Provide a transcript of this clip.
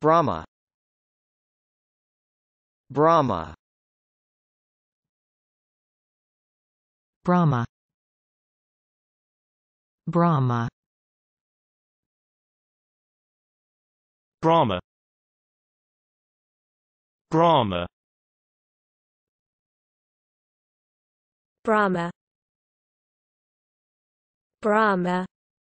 Brahma Brahma Brahma Brahma Brahma Brahma Brahma Brahma